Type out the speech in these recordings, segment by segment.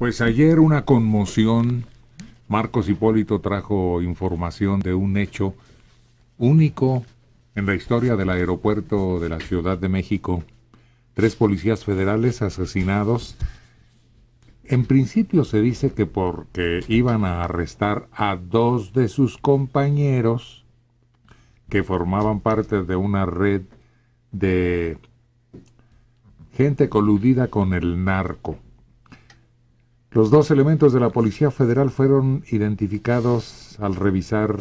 Pues ayer una conmoción. Marcos Hipólito trajo información de un hecho único en la historia del aeropuerto de la Ciudad de México. Tres policías federales asesinados. En principio se dice que porque iban a arrestar a dos de sus compañeros que formaban parte de una red de gente coludida con el narco. Los dos elementos de la Policía Federal fueron identificados al revisar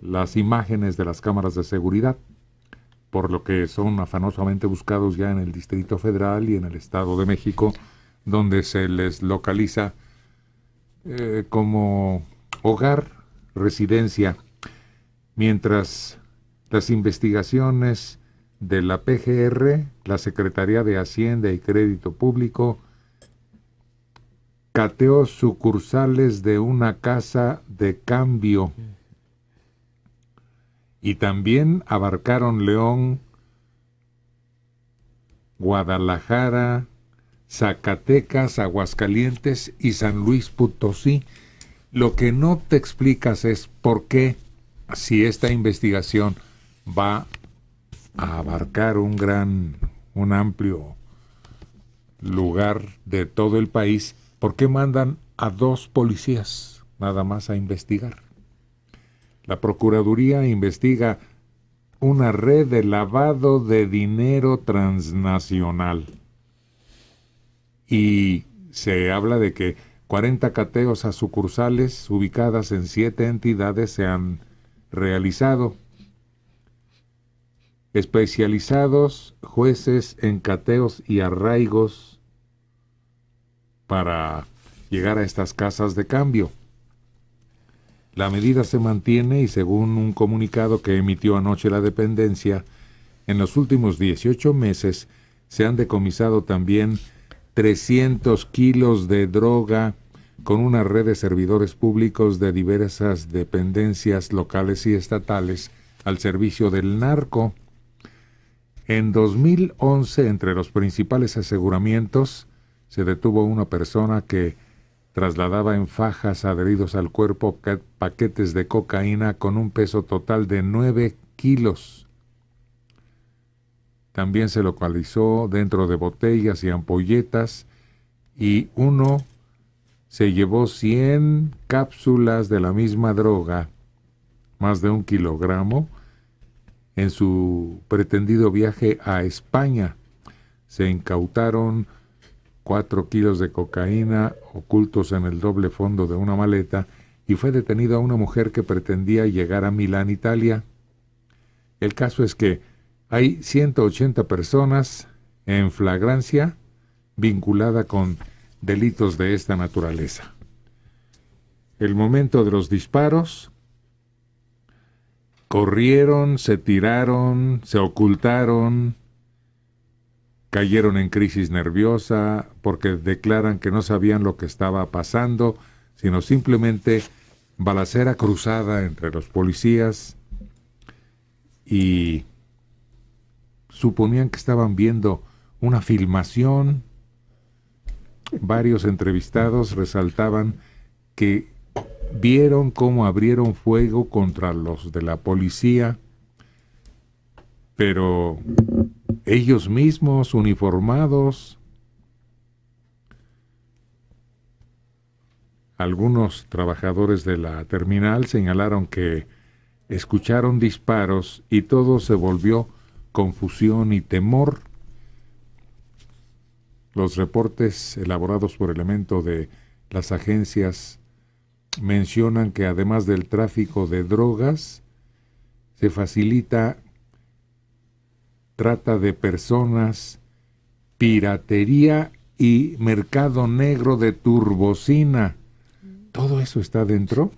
las imágenes de las cámaras de seguridad, por lo que son afanosamente buscados ya en el Distrito Federal y en el Estado de México, donde se les localiza eh, como hogar, residencia, mientras las investigaciones de la PGR, la Secretaría de Hacienda y Crédito Público, cateó sucursales de una casa de cambio y también abarcaron León, Guadalajara, Zacatecas, Aguascalientes y San Luis Potosí. Lo que no te explicas es por qué, si esta investigación va a abarcar un gran, un amplio lugar de todo el país, ¿Por qué mandan a dos policías nada más a investigar? La Procuraduría investiga una red de lavado de dinero transnacional. Y se habla de que 40 cateos a sucursales ubicadas en siete entidades se han realizado. Especializados jueces en cateos y arraigos para llegar a estas casas de cambio. La medida se mantiene y según un comunicado que emitió anoche la dependencia, en los últimos 18 meses se han decomisado también 300 kilos de droga con una red de servidores públicos de diversas dependencias locales y estatales al servicio del narco. En 2011, entre los principales aseguramientos, se detuvo una persona que trasladaba en fajas adheridos al cuerpo paquetes de cocaína con un peso total de 9 kilos. También se localizó dentro de botellas y ampolletas y uno se llevó 100 cápsulas de la misma droga, más de un kilogramo, en su pretendido viaje a España. Se incautaron cuatro kilos de cocaína ocultos en el doble fondo de una maleta y fue detenido a una mujer que pretendía llegar a Milán, Italia. El caso es que hay 180 personas en flagrancia vinculada con delitos de esta naturaleza. El momento de los disparos, corrieron, se tiraron, se ocultaron, cayeron en crisis nerviosa porque declaran que no sabían lo que estaba pasando, sino simplemente balacera cruzada entre los policías y suponían que estaban viendo una filmación. Varios entrevistados resaltaban que vieron cómo abrieron fuego contra los de la policía, pero ellos mismos uniformados, algunos trabajadores de la terminal señalaron que escucharon disparos y todo se volvió confusión y temor. Los reportes elaborados por elemento de las agencias mencionan que además del tráfico de drogas, se facilita trata de personas, piratería y mercado negro de turbocina. Todo eso está dentro.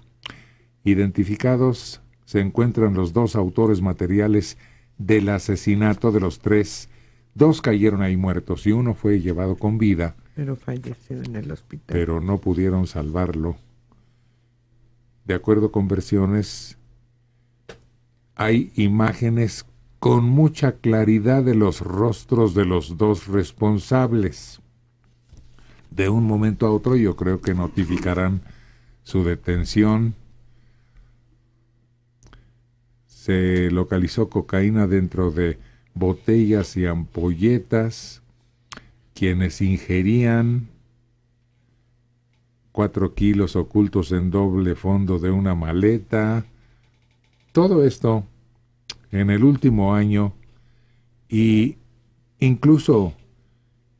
Identificados se encuentran los dos autores materiales del asesinato de los tres. Dos cayeron ahí muertos y uno fue llevado con vida. Pero falleció en el hospital. Pero no pudieron salvarlo. De acuerdo con versiones, hay imágenes con mucha claridad de los rostros de los dos responsables. De un momento a otro yo creo que notificarán su detención. Se localizó cocaína dentro de botellas y ampolletas. Quienes ingerían cuatro kilos ocultos en doble fondo de una maleta. Todo esto en el último año y incluso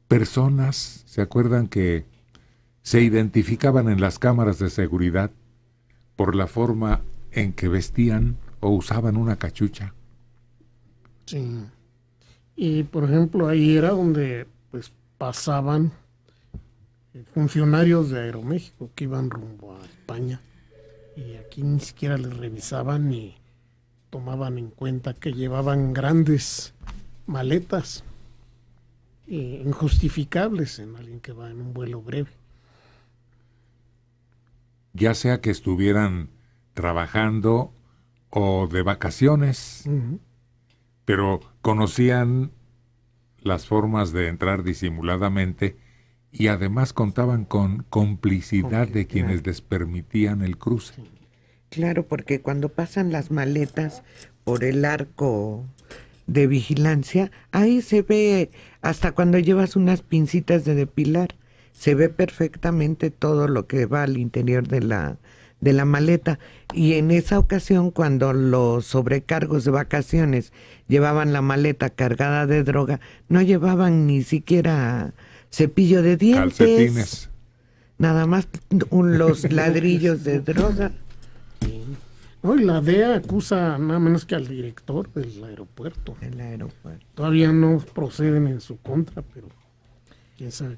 personas, ¿se acuerdan que se identificaban en las cámaras de seguridad por la forma en que vestían o usaban una cachucha? Sí. Y por ejemplo, ahí era donde pues pasaban funcionarios de Aeroméxico que iban rumbo a España y aquí ni siquiera les revisaban ni tomaban en cuenta que llevaban grandes maletas eh, injustificables en alguien que va en un vuelo breve. Ya sea que estuvieran trabajando o de vacaciones, pero conocían las formas de entrar disimuladamente y además contaban con complicidad, de quienes les permitían el cruce. Claro, porque cuando pasan las maletas por el arco de vigilancia, ahí se ve, hasta cuando llevas unas pincitas de depilar, se ve perfectamente todo lo que va al interior de la, de la maleta. Y en esa ocasión, cuando los sobrecargos de vacaciones llevaban la maleta cargada de droga, no llevaban ni siquiera cepillo de dientes. Nada más los ladrillos de droga. Hoy la DEA acusa nada menos que al director del aeropuerto. El aeropuerto. Todavía no proceden en su contra, pero quién sabe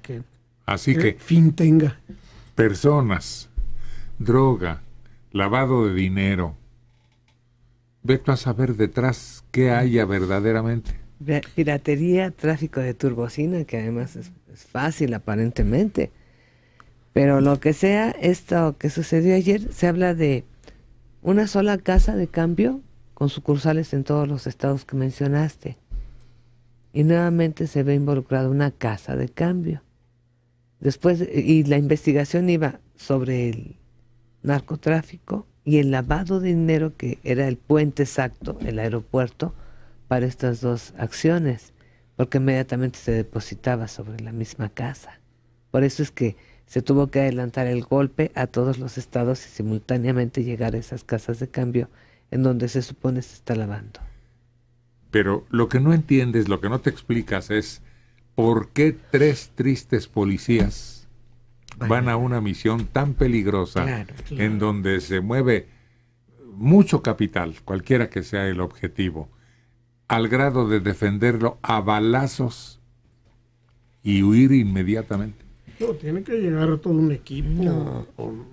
Así que. Fin tenga. Personas, droga, lavado de dinero. Vete a saber detrás qué haya verdaderamente. Piratería, tráfico de turbocina, que además es fácil aparentemente. Pero lo que sea, esto que sucedió ayer, se habla de una sola casa de cambio con sucursales en todos los estados que mencionaste. Y nuevamente se ve involucrada una casa de cambio. Después, y la investigación iba sobre el narcotráfico y el lavado de dinero que era el puente exacto, el aeropuerto, para estas dos acciones, porque inmediatamente se depositaba sobre la misma casa. Por eso es que se tuvo que adelantar el golpe a todos los estados y simultáneamente llegar a esas casas de cambio en donde se supone se está lavando. Pero lo que no entiendes, lo que no te explicas es por qué tres tristes policías van a una misión tan peligrosa en donde se mueve mucho capital, cualquiera que sea el objetivo, al grado de defenderlo a balazos y huir inmediatamente. No, tiene que llegar todo un equipo con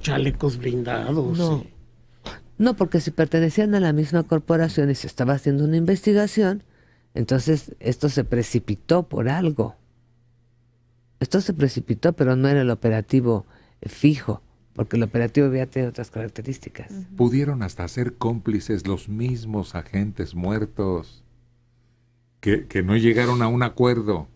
chalecos blindados. No. porque si pertenecían a la misma corporación y se estaba haciendo una investigación, entonces esto se precipitó por algo. Esto se precipitó, pero no era el operativo fijo, porque el operativo había tenido otras características. Pudieron hasta ser cómplices los mismos agentes muertos que no llegaron a un acuerdo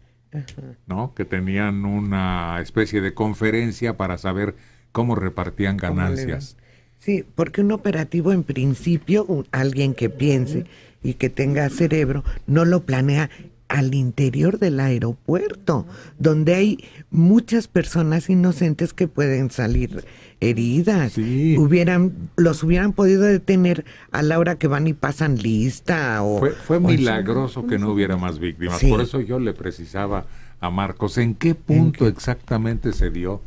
¿no? Que tenían una especie de conferencia para saber cómo repartían ganancias. sí, porque un operativo en principio, un, alguien que piense y que tenga cerebro, no lo planea al interior del aeropuerto, donde hay muchas personas inocentes que pueden salir heridas. Hubieran, los hubieran podido detener a la hora que van y pasan lista. O, fue, milagroso que no hubiera más víctimas. Por eso yo le precisaba a Marcos, ¿en qué punto exactamente se dio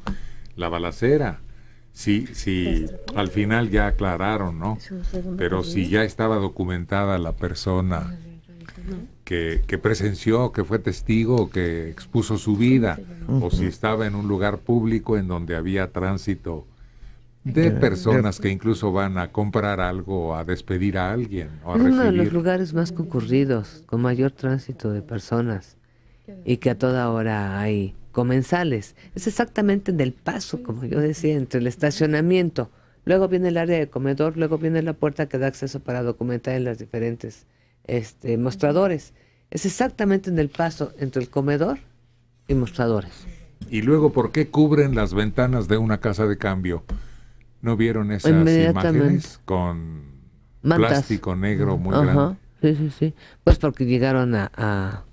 la balacera? Sí, sí, al final ya aclararon, ¿no? Pero si ya estaba documentada la persona que, presenció, que fue testigo, que expuso su vida, o si estaba en un lugar público en donde había tránsito de eh, personas que incluso van a comprar algo o a despedir a alguien. O es uno de los lugares más concurridos, con mayor tránsito de personas y que a toda hora hay comensales. Es exactamente en el paso, como yo decía, entre el estacionamiento. Luego viene el área de comedor, luego viene la puerta que da acceso para documentar en las diferentes este, mostradores es exactamente en el paso entre el comedor y mostradores. Y luego, ¿por qué cubren las ventanas de una casa de cambio? ¿No vieron esas imágenes con plástico negro muy grande? Sí, sí, sí. Pues porque llegaron a,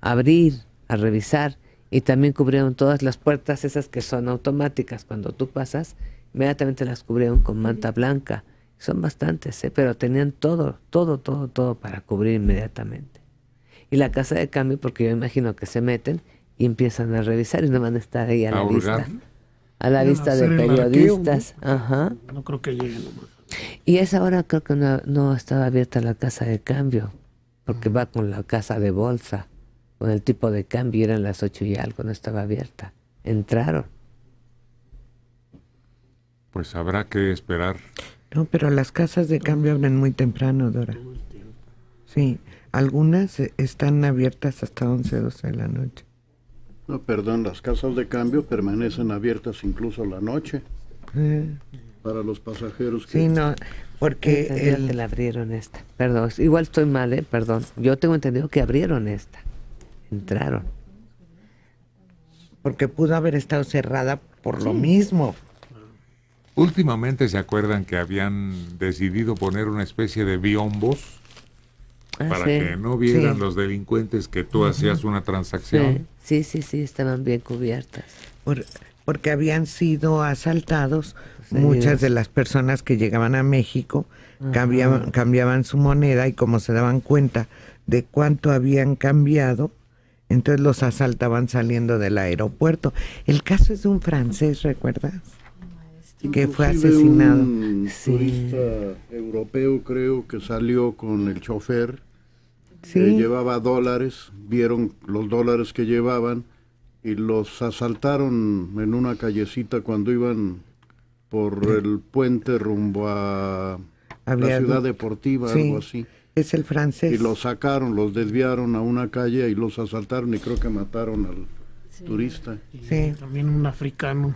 abrir, a revisar y también cubrieron todas las puertas, esas que son automáticas cuando tú pasas, inmediatamente las cubrieron con manta blanca. Son bastantes, ¿eh? pero tenían todo, todo, todo, todo para cubrir inmediatamente y la casa de cambio, porque yo imagino que se meten y empiezan a revisar y no van a estar ahí a, la vista. A la vista de periodistas. Ajá. No creo que lleguen Y esa hora creo que no, no, estaba abierta la casa de cambio, porque va con la casa de bolsa, con el tipo de cambio, eran las ocho y algo, no estaba abierta. Entraron. Pues habrá que esperar. No, pero las casas de cambio abren muy temprano, Dora. Sí, algunas eh, están abiertas hasta 11, 12 de la noche. No, perdón, las casas de cambio permanecen abiertas incluso la noche. Eh. Para los pasajeros. Que... Sí, no, porque... El... abrieron esta. Perdón, igual estoy mal, ¿eh? Perdón. Yo tengo entendido que abrieron esta. Entraron. Porque pudo haber estado cerrada por lo mismo. Últimamente se acuerdan que habían decidido poner una especie de biombos para que no vieran los delincuentes que tú hacías una transacción. Sí, sí, sí, estaban bien cubiertas. porque habían sido asaltados muchas de las personas que llegaban a México, cambiaban, cambiaban su moneda y como se daban cuenta de cuánto habían cambiado, entonces los asaltaban saliendo del aeropuerto. El caso es de un francés, ¿recuerdas? Que fue asesinado. sí. europeo creo que salió con el chofer eh, llevaba dólares, vieron los dólares que llevaban y los asaltaron en una callecita cuando iban por eh. el puente rumbo a la ciudad deportiva, algo así. Es el francés. Y los sacaron, los desviaron a una calle y los asaltaron y creo que mataron al turista. sí. También un africano.